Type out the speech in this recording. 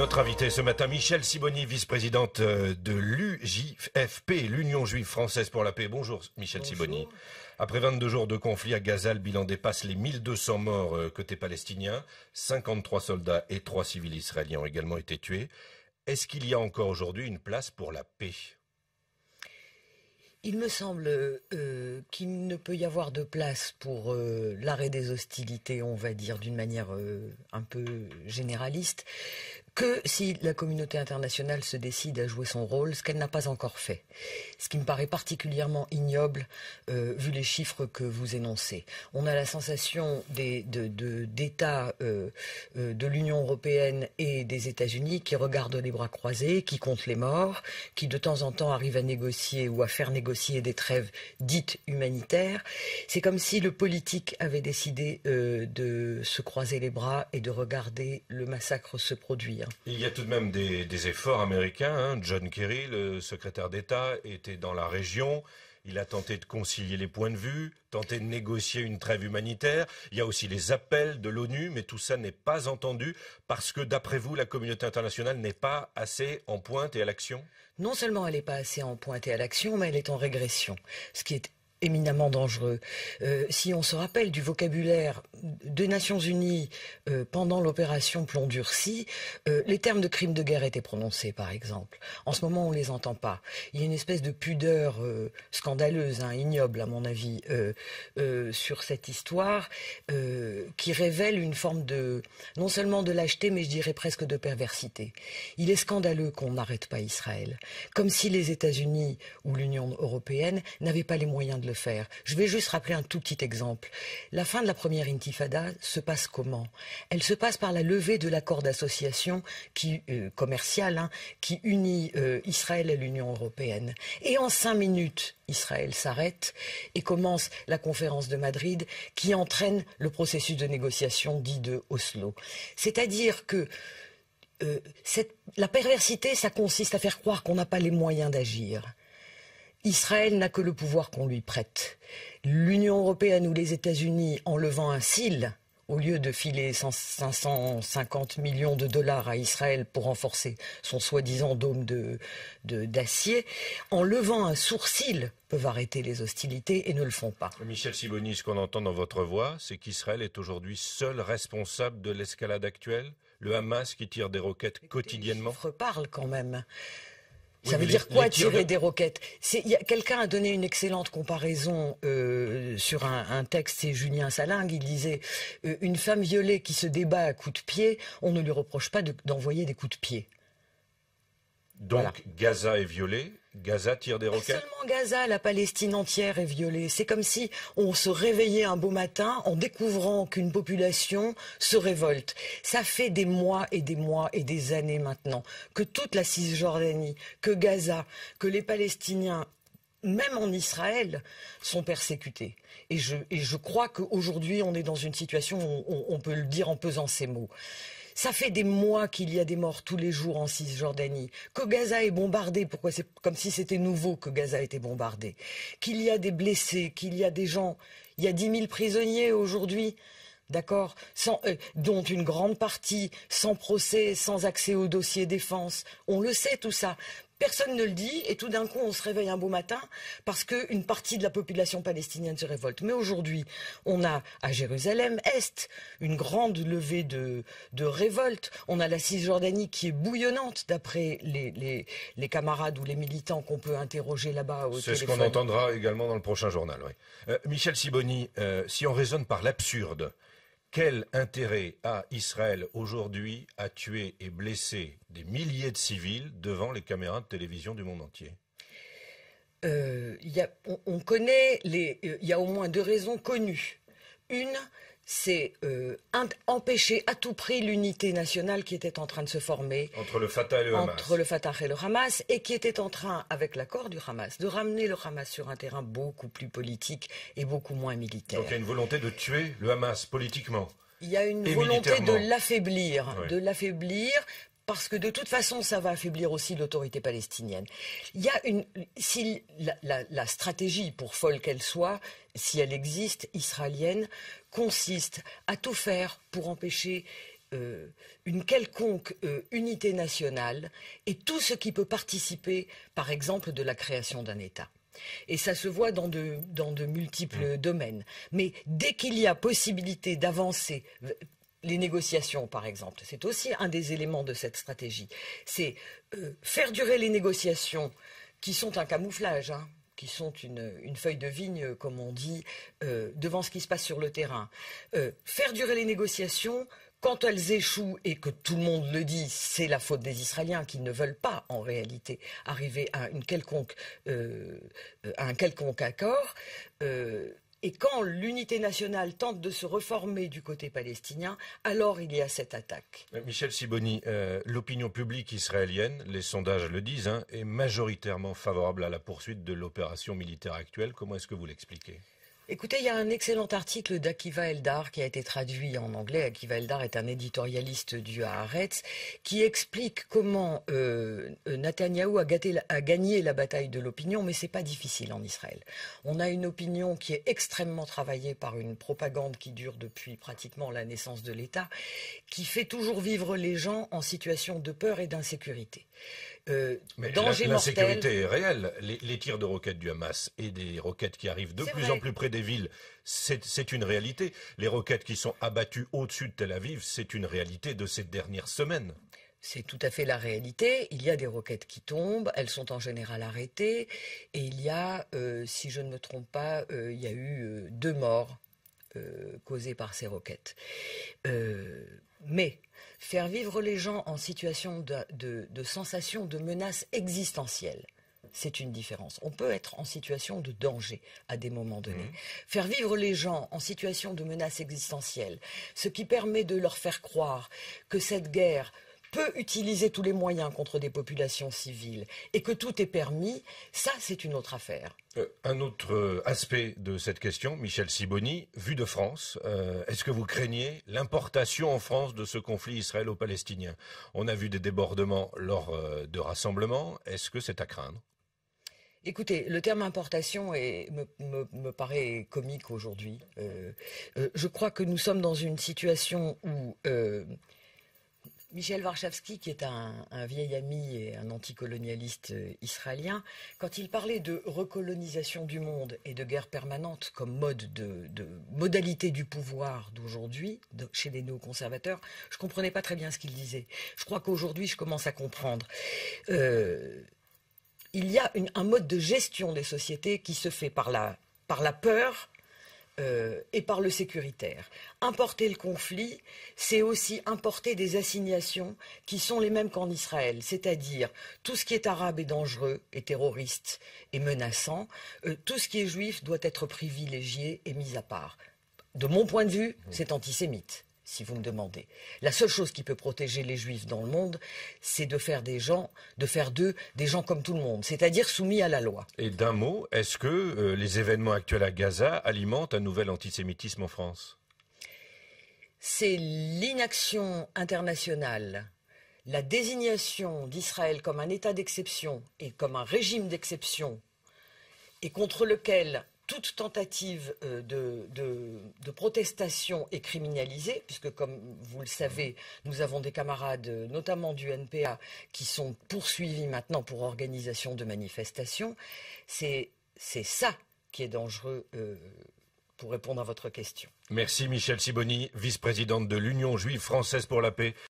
Notre invité ce matin, Michel Siboni, vice-présidente euh, de l'UJFP, l'Union juive française pour la paix. Bonjour Michel Siboni. Après 22 jours de conflit à Gaza, le bilan dépasse les 1200 morts euh, côté palestinien. 53 soldats et 3 civils israéliens ont également été tués. Est-ce qu'il y a encore aujourd'hui une place pour la paix il me semble euh, qu'il ne peut y avoir de place pour l'arrêt des hostilités, on va dire d'une manière un peu généraliste, que si la communauté internationale se décide à jouer son rôle, ce qu'elle n'a pas encore fait. Ce qui me paraît particulièrement ignoble euh, vu les chiffres que vous énoncez. On a la sensation d'États euh, euh, de, l'Union européenne et des États-Unis qui regardent les bras croisés, qui comptent les morts, qui de temps en temps arrivent à négocier ou à faire négocier des trêves dites humanitaires. C'est comme si le politique avait décidé de se croiser les bras et de regarder le massacre se produire. Il y a tout de même des, efforts américains. Hein. John Kerry, le secrétaire d'État, était dans la région. Il a tenté de concilier les points de vue, tenté de négocier une trêve humanitaire. Il y a aussi les appels de l'ONU, mais tout ça n'est pas entendu parce que, d'après vous, la communauté internationale n'est pas assez en pointe et à l'action Non seulement elle n'est pas assez en pointe et à l'action, mais elle est en régression. Ce qui est éminemment dangereux. Euh, si on se rappelle du vocabulaire des Nations Unies euh, pendant l'opération Plomb durci, euh, les termes de crimes de guerre étaient prononcés, par exemple. En ce moment, on ne les entend pas. Il y a une espèce de pudeur scandaleuse, hein, ignoble, à mon avis, sur cette histoire, révèle une forme de, non seulement de lâcheté, mais je dirais presque de perversité. Il est scandaleux qu'on n'arrête pas Israël, comme si les États-Unis ou l'Union européenne n'avaient pas les moyens de le faire. Je vais juste rappeler un tout petit exemple. La fin de la première intifada se passe comment Elle se passe par la levée de l'accord d'association qui, euh, commercial hein, qui unit euh, Israël et l'Union européenne. Et en cinq minutes, Israël s'arrête et commence la conférence de Madrid qui entraîne le processus de négociation dit de Oslo. C'est-à-dire que euh, la perversité, ça consiste à faire croire qu'on n'a pas les moyens d'agir. Israël n'a que le pouvoir qu'on lui prête. L'Union européenne ou les États-Unis, en levant un cil, au lieu de filer 550 millions de dollars à Israël pour renforcer son soi-disant dôme d'acier, de, d'acier, en levant un sourcil, peuvent arrêter les hostilités et ne le font pas. Michel Siboni, ce qu'on entend dans votre voix, c'est qu'Israël est aujourd'hui seul responsable de l'escalade actuelle le Hamas qui tire des roquettes quotidiennement. On quand même. Ça veut dire quoi tirer des roquettes Quelqu'un a donné une excellente comparaison euh, sur un, texte, c'est Julien Salingue, il disait euh, Une femme violée qui se débat à coups de pied, on ne lui reproche pas d'envoyer des coups de pied ». Donc Gaza est violée, Gaza tire des roquettes Seulement Gaza, la Palestine entière est violée. C'est comme si on se réveillait un beau matin en découvrant qu'une population se révolte. Ça fait des mois et des mois et des années maintenant que toute la Cisjordanie, que Gaza, que les Palestiniens même en Israël, sont persécutés. Et je, crois qu'aujourd'hui, on est dans une situation où on peut le dire en pesant ces mots. Ça fait des mois qu'il y a des morts tous les jours en Cisjordanie. Que Gaza est bombardé, pourquoi c'est comme si c'était nouveau que Gaza était bombardé. Qu'il y a des blessés, qu'il y a des gens. Il y a 10 000 prisonniers aujourd'hui d'accord, euh, dont une grande partie sans procès, sans accès au dossier défense. On le sait tout ça. Personne ne le dit et tout d'un coup on se réveille un beau matin parce qu'une partie de la population palestinienne se révolte. Mais aujourd'hui, on a à Jérusalem Est une grande levée de, de révolte. On a la Cisjordanie qui est bouillonnante d'après les, camarades ou les militants qu'on peut interroger là-bas. C'est ce qu'on entendra également dans le prochain journal. Euh, Michel Siboni, euh, si on raisonne par l'absurde, quel intérêt a Israël aujourd'hui à tuer et blesser des milliers de civils devant les caméras de télévision du monde entier euh, on, connaît les. Euh, il y a au moins deux raisons connues. Une, c'est euh, empêcher à tout prix l'unité nationale qui était en train de se former entre le Fatah et le Hamas, et qui était en train, avec l'accord du Hamas, de ramener le Hamas sur un terrain beaucoup plus politique et beaucoup moins militaire. Donc il y a une volonté de tuer le Hamas politiquement. Il y a une volonté de l'affaiblir, de l'affaiblir parce que de toute façon, ça va affaiblir aussi l'autorité palestinienne. Il y a une, si la, stratégie, pour folle qu'elle soit, si elle existe, israélienne, consiste à tout faire pour empêcher euh, une quelconque euh, unité nationale et tout ce qui peut participer, par exemple, de la création d'un État. Et ça se voit dans de, dans de multiples mmh. domaines. Mais dès qu'il y a possibilité d'avancer les négociations, par exemple, c'est aussi un des éléments de cette stratégie. C'est euh, faire durer les négociations, qui sont un camouflage, hein, qui sont une, feuille de vigne, comme on dit, euh, devant ce qui se passe sur le terrain. Euh, faire durer les négociations quand elles échouent et que tout le monde le dit, c'est la faute des Israéliens qui ne veulent pas en réalité arriver à, une à un quelconque accord. Et quand l'unité nationale tente de se reformer du côté palestinien, alors il y a cette attaque. Euh, Michel Siboni, euh, l'opinion publique israélienne, les sondages le disent, hein, est majoritairement favorable à la poursuite de l'opération militaire actuelle. Comment est-ce que vous l'expliquez Écoutez, il y a un excellent article d'Akiva Eldar qui a été traduit en anglais. Akiva Eldar est un éditorialiste du Haaretz qui explique comment euh, Netanyahou a, a, gagné la bataille de l'opinion, mais c'est pas difficile en Israël. On a une opinion qui est extrêmement travaillée par une propagande qui dure depuis pratiquement la naissance de l'État, qui fait toujours vivre les gens en situation de peur et d'insécurité. Euh, mais danger la, sécurité est réelle. Les, tirs de roquettes du Hamas et des roquettes qui arrivent de plus en plus près des villes, c'est une réalité. Les roquettes qui sont abattues au-dessus de Tel Aviv, c'est une réalité de ces dernières semaines. C'est tout à fait la réalité. Il y a des roquettes qui tombent, elles sont en général arrêtées. Et il y a, euh, si je ne me trompe pas, euh, il y a eu deux morts causées par ces roquettes. Mais faire vivre les gens en situation de, sensation de menace existentielle, c'est une différence. On peut être en situation de danger à des moments donnés. Mhm. Faire vivre les gens en situation de menace existentielle, ce qui permet de leur faire croire que cette guerre peut utiliser tous les moyens contre des populations civiles et que tout est permis, ça c'est une autre affaire. Euh, un autre euh, aspect de cette question, Michel Siboni, vu de France, euh, est-ce que vous craignez l'importation en France de ce conflit israélo-palestinien On a vu des débordements lors de rassemblements, est-ce que c'est à craindre Écoutez, le terme importation me, paraît comique aujourd'hui. je crois que nous sommes dans une situation où Michel Warchavski, qui est un, vieil ami et un anticolonialiste euh, israélien, quand il parlait de recolonisation du monde et de guerre permanente comme mode de, modalité du pouvoir d'aujourd'hui, chez les néoconservateurs, je ne comprenais pas très bien ce qu'il disait. Je crois qu'aujourd'hui, je commence à comprendre. Euh, il y a un mode de gestion des sociétés qui se fait par par la peur, euh, et par le sécuritaire. Importer le conflit, c'est aussi importer des assignations qui sont les mêmes qu'en Israël, c'est-à-dire tout ce qui est arabe est dangereux, est terroriste et menaçant, euh, tout ce qui est juif doit être privilégié et mis à part. De mon point de vue, c'est antisémite si vous me demandez. La seule chose qui peut protéger les juifs dans le monde, c'est de faire des gens, de faire d'eux des gens comme tout le monde, c'est-à-dire soumis à la loi. Et d'un mot, est-ce que euh, les événements actuels à Gaza alimentent un nouvel antisémitisme en France C'est l'inaction internationale la désignation d'Israël comme un État d'exception et comme un régime d'exception, et contre lequel toute tentative euh, de, protestation est criminalisée, puisque comme vous le savez, nous avons des camarades, euh, notamment du NPA, qui sont poursuivis maintenant pour organisation de manifestations. C'est ça qui est dangereux euh, pour répondre à votre question. Merci Michel Siboni, vice-présidente de l'Union juive française pour la paix.